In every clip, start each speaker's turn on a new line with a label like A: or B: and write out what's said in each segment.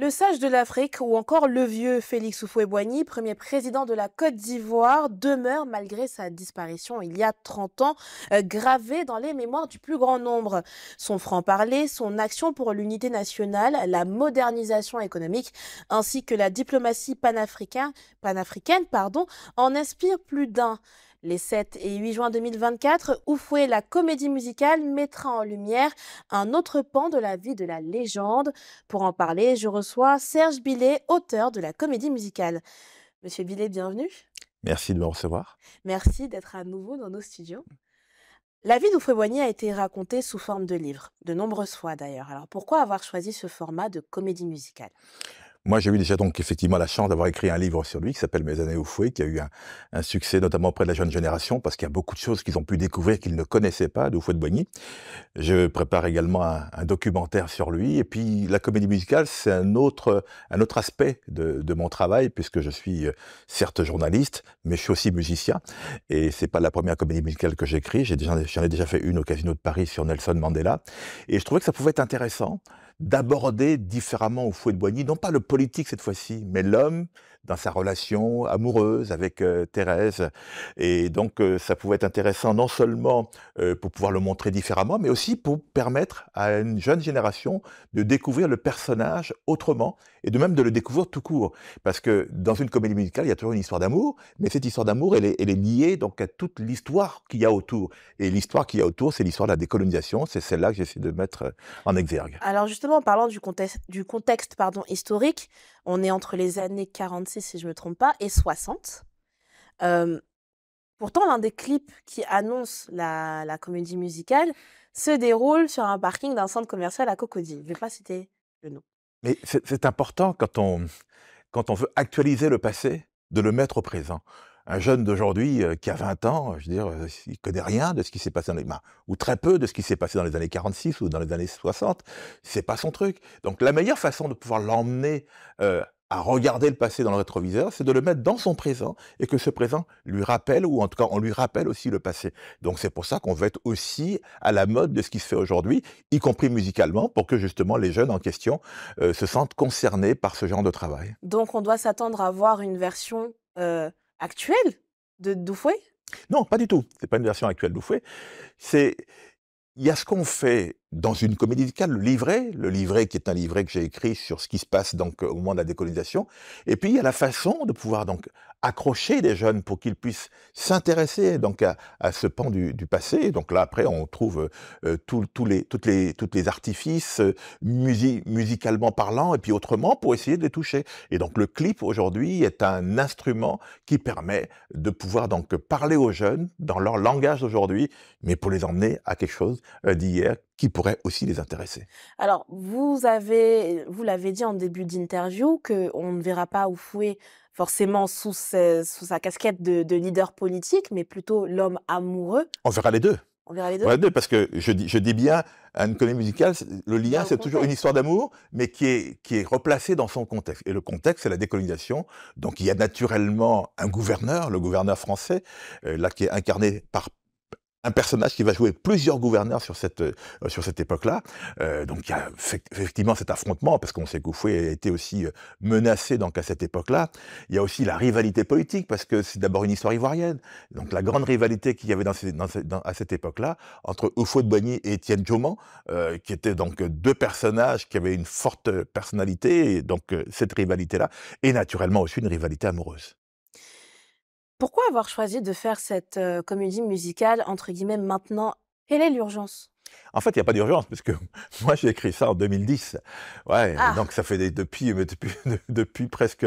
A: Le sage de l'Afrique ou encore le vieux Félix Houphouët-Boigny, premier président de la Côte d'Ivoire, demeure malgré sa disparition il y a 30 ans euh, gravé dans les mémoires du plus grand nombre. Son franc-parler, son action pour l'unité nationale, la modernisation économique ainsi que la diplomatie panafricaine, panafricaine pardon, en inspire plus d'un. Les 7 et 8 juin 2024, Oufoué, la comédie musicale, mettra en lumière un autre pan de la vie de la légende. Pour en parler, je reçois Serge Billet, auteur de la comédie musicale. Monsieur Billet, bienvenue.
B: Merci de me recevoir.
A: Merci d'être à nouveau dans nos studios. La vie d'Oufoué-Boigny a été racontée sous forme de livre, de nombreuses fois d'ailleurs. Alors pourquoi avoir choisi ce format de comédie musicale
B: moi, j'ai eu déjà donc effectivement la chance d'avoir écrit un livre sur lui qui s'appelle Mes années au fouet, qui a eu un, succès notamment auprès de la jeune génération parce qu'il y a beaucoup de choses qu'ils ont pu découvrir qu'ils ne connaissaient pas de Fouet de Boigny. Je prépare également un, documentaire sur lui et puis la comédie musicale, c'est un autre un autre aspect de, mon travail puisque je suis euh, certes journaliste, mais je suis aussi musicien et c'est pas la première comédie musicale que j'écris. J'ai j'en ai déjà fait une au Casino de Paris sur Nelson Mandela et je trouvais que ça pouvait être intéressant d'aborder différemment au fouet de Boigny, non pas le politique cette fois-ci, mais l'homme, dans sa relation amoureuse avec euh, Thérèse. Et donc, euh, ça pouvait être intéressant non seulement euh, pour pouvoir le montrer différemment, mais aussi pour permettre à une jeune génération de découvrir le personnage autrement et de même de le découvrir tout court. Parce que dans une comédie musicale, il y a toujours une histoire d'amour, mais cette histoire d'amour, elle est, elle liée donc à toute l'histoire qu'il y a autour. Et l'histoire qu'il y a autour, c'est l'histoire de la décolonisation. C'est celle-là que j'essaie de mettre en exergue.
A: Alors justement, en parlant du contexte, du contexte pardon, historique, on est entre les années 46, si je ne me trompe pas, et 60. pourtant, l'un des clips qui annonce la, comédie musicale se déroule sur un parking d'un centre commercial à Cocody. Je ne vais pas citer le nom.
B: Mais c'est important quand on veut actualiser le passé de le mettre au présent un jeune d'aujourd'hui euh, qui a 20 ans, je veux dire, euh, il connaît rien de ce qui s'est passé dans les, ben, ou très peu de ce qui s'est passé dans les années 46 ou dans les années 60. C'est pas son truc. Donc la meilleure façon de pouvoir l'emmener euh, à regarder le passé dans le rétroviseur, c'est de le mettre dans son présent et que ce présent lui rappelle, ou en tout cas on lui rappelle aussi le passé. Donc c'est pour ça qu'on veut être aussi à la mode de ce qui se fait aujourd'hui, y compris musicalement, pour que justement les jeunes en question se sentent concernés par ce genre de travail.
A: Donc on doit s'attendre à voir une version actuelle de Doufoué
B: Non, pas du tout. C'est pas une version actuelle d'Oufoué. C'est il y a ce qu'on fait dans une comédie musicale, le livret, le livret qui est un livret que j'ai écrit sur ce qui se passe donc euh, au moment de la décolonisation, et puis il y a la façon de pouvoir donc accrocher des jeunes pour qu'ils puissent s'intéresser donc à, ce pan du, passé. Donc là après on trouve euh, tous les toutes les toutes les artifices euh, musicalement parlant et puis autrement pour essayer de les toucher. Et donc le clip aujourd'hui est un instrument qui permet de pouvoir donc parler aux jeunes dans leur langage d'aujourd'hui, mais pour les emmener à quelque chose d'hier qui pourrait aussi les intéresser.
A: Alors, vous avez, vous l'avez dit en début d'interview, qu'on ne verra pas Oufoué forcément sous, sous sa casquette de, leader politique, mais plutôt l'homme amoureux. On verra les deux. On verra les deux. les deux parce
B: que je dis, je dis bien, un comédie musicale, le lien, c'est toujours une histoire d'amour, mais qui est, qui est replacée dans son contexte. Et le contexte, c'est la décolonisation. Donc, il y a naturellement un gouverneur, le gouverneur français, euh, là, qui est incarné par un personnage qui va jouer plusieurs gouverneurs sur cette, euh, sur cette époque-là. Euh, donc il y a effectivement cet affrontement, parce qu'on sait qu'Oufoué a été aussi euh, menacé donc, à cette époque-là. Il y a aussi la rivalité politique, parce que c'est d'abord une histoire ivoirienne. Donc la grande rivalité qu'il y avait dans à cette époque-là entre Oufoué de Boigny et Étienne Joman, qui étaient donc deux personnages qui avaient une forte personnalité, et donc cette rivalité-là, et naturellement aussi une rivalité amoureuse.
A: Pourquoi avoir choisi de faire cette euh, comédie musicale, entre guillemets, maintenant Quelle est l'urgence
B: en fait, il n'y a pas d'urgence, parce que moi, j'ai écrit ça en 2010. Ouais, ah! donc ça fait depuis, depuis, presque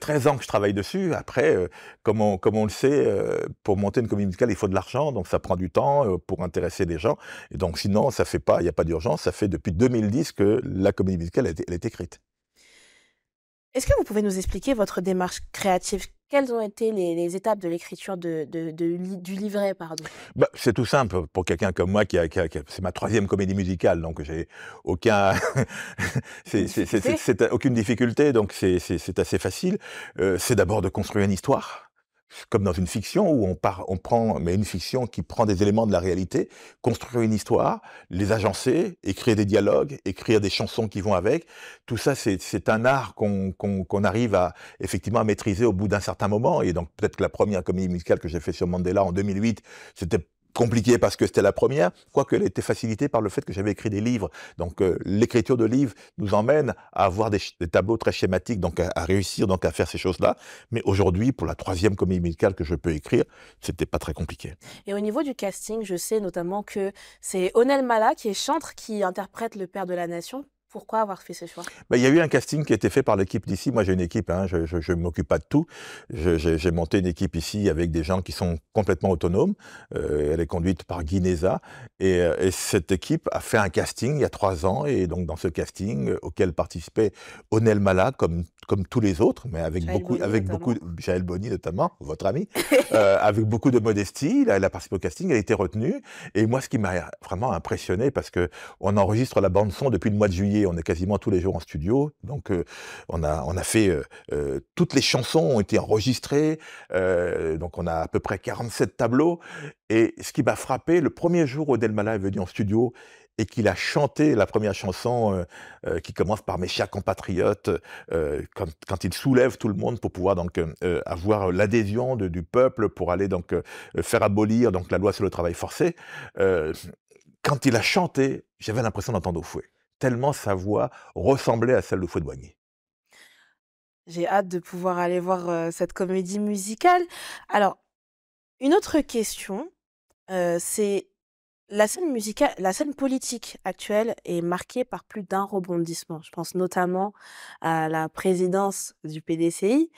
B: 13 euh, ans que je travaille dessus. Après, euh, comme on, le sait, pour monter une comédie musicale, il faut de l'argent, donc ça prend du temps pour intéresser des gens. Et donc, sinon, ça fait pas, il n'y a pas d'urgence. Ça fait depuis 2010 que la comédie musicale, elle est écrite.
A: Est-ce que vous pouvez nous expliquer votre démarche créative quelles ont été les, étapes de l'écriture du livret pardon
B: bah, C'est tout simple pour quelqu'un comme moi qui, a, c'est ma troisième comédie musicale, donc j'ai aucun, c'est, aucune difficulté, donc c'est, assez facile. Euh, c'est d'abord de construire une histoire comme dans une fiction où on, part, on prend, mais une fiction qui prend des éléments de la réalité, construire une histoire, les agencer, écrire des dialogues, écrire des chansons qui vont avec. Tout ça, c'est un art qu'on arrive à effectivement à maîtriser au bout d'un certain moment. Et donc peut-être que la première comédie musicale que j'ai fait sur Mandela en 2008, c'était compliqué parce que c'était la première, quoique elle était facilitée par le fait que j'avais écrit des livres. Donc euh, l'écriture de livres nous emmène à avoir des, tableaux très schématiques, donc à, réussir donc à faire ces choses-là. Mais aujourd'hui, pour la troisième comédie musicale que je peux écrire, c'était pas très compliqué.
A: Et au niveau du casting, je sais notamment que c'est Onel Mala qui est chantre qui interprète le père de la nation pourquoi avoir fait ce choix
B: ben, Il y a eu un casting qui a été fait par l'équipe d'ici. Moi, j'ai une équipe, hein. je ne m'occupe pas de tout. J'ai monté une équipe ici avec des gens qui sont complètement autonomes. Euh, elle est conduite par Guineza. Euh, et, cette équipe a fait un casting il y a trois ans. Et donc, dans ce casting, euh, auquel participait Onel Mala, comme, comme tous les autres, mais avec beaucoup, avec beaucoup, notamment, votre ami, avec beaucoup de modestie. elle a participé au casting, elle a été retenue. Et moi, ce qui m'a vraiment impressionné, parce qu'on enregistre la bande-son depuis le mois de juillet on est quasiment tous les jours en studio. Donc, euh, on, a, on a fait. Euh, euh, toutes les chansons ont été enregistrées. donc, on a à peu près 47 tableaux. Et ce qui m'a frappé, le premier jour où Delmala est venu en studio et qu'il a chanté la première chanson qui commence par Mes chers compatriotes, quand, il soulève tout le monde pour pouvoir donc avoir l'adhésion du peuple pour aller donc faire abolir donc la loi sur le travail forcé quand il a chanté, j'avais l'impression d'entendre au fouet tellement sa voix ressemblait à celle de Fouad
A: J'ai hâte de pouvoir aller voir cette comédie musicale. Alors, une autre question, c'est la scène musicale, la scène politique actuelle est marquée par plus d'un rebondissement. Je pense notamment à la présidence du PDCI.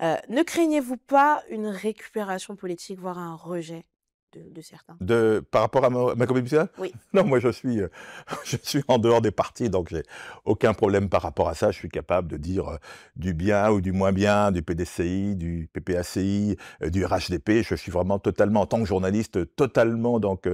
A: ne craignez-vous pas une récupération politique, voire un rejet de, certains.
B: De, par rapport à ma, ma Oui. Non, moi je suis, euh, je suis en dehors des partis, donc j'ai aucun problème par rapport à ça. Je suis capable de dire euh, du bien ou du moins bien, du PDCI, du PPACI, euh, du RHDP. Je suis vraiment totalement, en tant que journaliste, totalement donc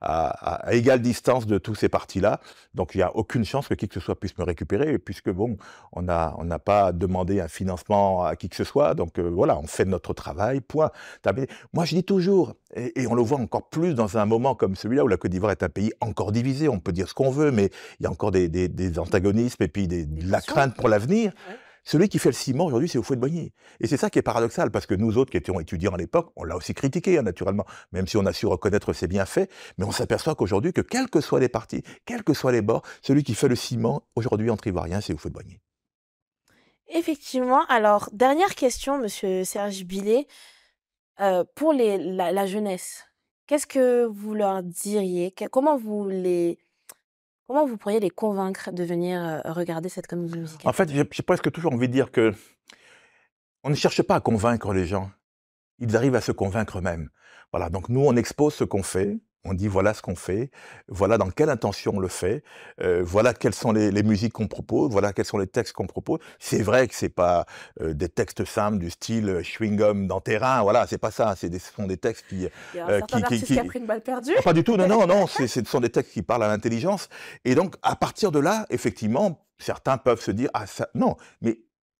B: à, égale distance de tous ces partis-là. Donc il n'y a aucune chance que qui que ce soit puisse me récupérer, puisque bon, on n'a on n'a pas demandé un financement à qui que ce soit. Donc voilà, on fait notre travail, point. Moi je dis toujours, et, on le voit encore plus dans un moment comme celui-là où la Côte d'Ivoire est un pays encore divisé. On peut dire ce qu'on veut, mais il y a encore des, antagonismes et puis de la crainte pour l'avenir. Celui qui fait le ciment aujourd'hui, c'est au fouet de Boigny. Et c'est ça qui est paradoxal, parce que nous autres qui étions étudiants à l'époque, on l'a aussi critiqué, hein, naturellement, même si on a su reconnaître ses bienfaits, mais on s'aperçoit qu'aujourd'hui, que quels que soient les partis, quels que soient les bords, celui qui fait le ciment aujourd'hui entre Ivoiriens, c'est au fouet de Boigny.
A: Effectivement. Alors, dernière question, monsieur Serge Billet pour la, jeunesse, qu'est-ce que vous leur diriez Comment vous les Comment vous pourriez les convaincre de venir regarder cette comédie musicale
B: En fait, j'ai presque toujours envie de dire que on ne cherche pas à convaincre les gens. Ils arrivent à se convaincre eux-mêmes. Voilà, donc nous, on expose ce qu'on fait, on dit voilà ce qu'on fait, voilà dans quelle intention on le fait, euh, voilà quelles sont les, musiques qu'on propose, voilà quels sont les textes qu'on propose. C'est vrai que c'est pas euh, des textes simples du style euh, chewing dans terrain, voilà, c'est pas ça. C'est des, ce sont des textes qui, Il y a un qui, qui, a pris une
A: balle perdue. Ah, pas du tout, non, non, non.
B: ce sont des textes qui parlent à l'intelligence. Et donc à partir de là, effectivement, certains peuvent se dire ah ça, non, mais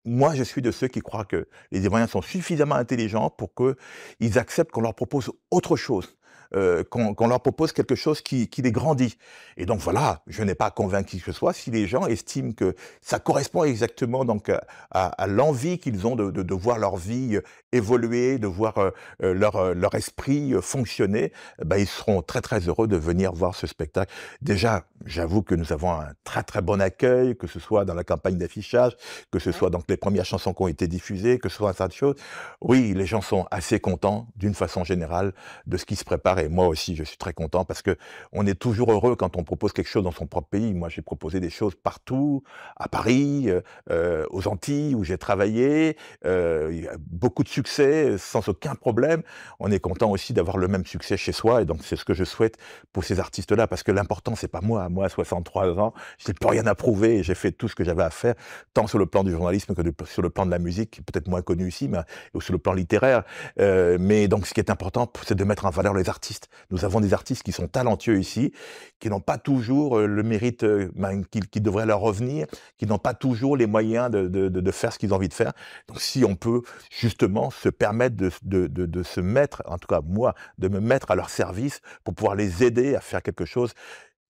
B: moi, je suis de ceux qui croient que les Ivoiriens sont suffisamment intelligents pour qu'ils acceptent qu'on leur propose autre chose. Euh, qu'on leur propose quelque chose qui, les grandit. Et donc voilà, je n'ai pas convaincu que ce soit si les gens estiment que ça correspond exactement donc à, l'envie qu'ils ont de, voir leur vie euh, évoluer, de voir euh, leur, leur esprit fonctionner, eh ben, ils seront très très heureux de venir voir ce spectacle. Déjà, j'avoue que nous avons un très très bon accueil, que ce soit dans la campagne d'affichage, que ce soit donc les premières chansons qui ont été diffusées, que ce soit un tas de choses. Oui, les gens sont assez contents d'une façon générale de ce qui se prépare moi aussi, je suis très content parce que on est toujours heureux quand on propose quelque chose dans son propre pays. Moi, j'ai proposé des choses partout, à Paris, euh, euh, aux Antilles, où j'ai travaillé. Euh, beaucoup de succès, sans aucun problème. On est content aussi d'avoir le même succès chez soi, et donc c'est ce que je souhaite pour ces artistes-là, parce que l'important, c'est pas moi. Moi, à 63 ans, je n'ai plus rien à prouver, j'ai fait tout ce que j'avais à faire, tant sur le plan du journalisme que sur le plan de la musique, peut-être moins connue ici, mais ou sur le plan littéraire. mais donc, ce qui est important, c'est de mettre en valeur les artistes nous avons des artistes qui sont talentueux ici, qui n'ont pas toujours euh, le mérite euh, bah, qui, devrait leur revenir, qui n'ont pas toujours les moyens de, faire ce qu'ils ont envie de faire. Donc si on peut justement se permettre de, se mettre, en tout cas moi, de me mettre à leur service pour pouvoir les aider à faire quelque chose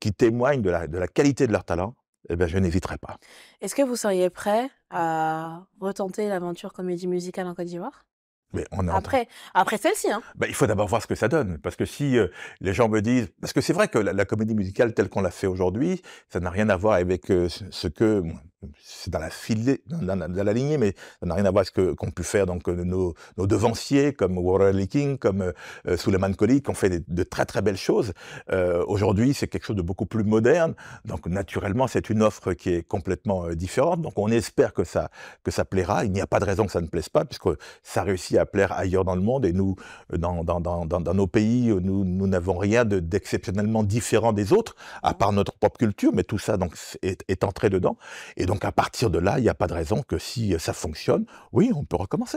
B: qui témoigne de la, qualité de leur talent, eh ben, je n'hésiterai pas.
A: Est-ce que vous seriez prêt à retenter l'aventure comédie musicale en Côte d'Ivoire après, après celle-ci. Hein.
B: Bah, il faut d'abord voir ce que ça donne. Parce que si euh, les gens me disent. Parce que c'est vrai que la, comédie musicale telle qu'on l'a fait aujourd'hui, ça n'a rien à voir avec euh, ce que c'est dans la filée, dans, la lignée, mais ça n'a rien à voir avec ce qu'ont pu faire donc euh, nos, devanciers comme Warren King, comme euh, euh Suleiman qui ont fait de, très très belles choses. Euh, aujourd'hui, c'est quelque chose de beaucoup plus moderne. Donc naturellement, c'est une offre qui est complètement différente. Donc on espère que ça que ça plaira. Il n'y a pas de raison que ça ne plaise pas, puisque ça réussit à plaire ailleurs dans le monde et nous, dans, dans, dans nos pays, nous nous n'avons rien d'exceptionnellement différent des autres, à part notre propre culture, mais tout ça donc est, est entré dedans. Et donc à à partir de là, il n'y a pas de raison que si euh, ça fonctionne, oui, on peut recommencer.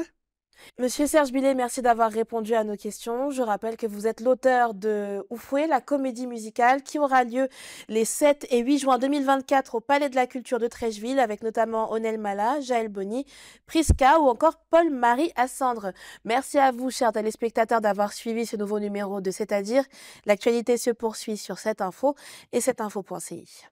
A: Monsieur Serge Billet, merci d'avoir répondu à nos questions. Je rappelle que vous êtes l'auteur de Oufoué, la comédie musicale, qui aura lieu les 7 et 8 juin 2024 au Palais de la Culture de Trècheville, avec notamment Onel Mala, Jaël Bonny, Priska ou encore Paul-Marie Assandre. Merci à vous, chers téléspectateurs, d'avoir suivi ce nouveau numéro de C'est-à-dire. L'actualité se poursuit sur cette info et cette info.ci.